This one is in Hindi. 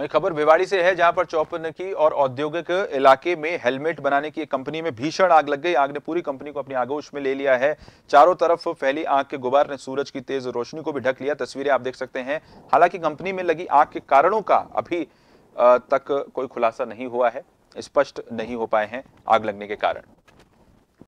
वहीं खबर भिवाड़ी से है जहां पर चौपन की और औद्योगिक इलाके में हेलमेट बनाने की एक कंपनी में भीषण आग लग गई आग ने पूरी कंपनी को अपनी आगोश में ले लिया है चारों तरफ फैली आग के गुबार ने सूरज की तेज रोशनी को भी ढक लिया तस्वीरें आप देख सकते हैं हालांकि कंपनी में लगी आग के कारणों का अभी तक कोई खुलासा नहीं हुआ है स्पष्ट नहीं हो पाए हैं आग लगने के कारण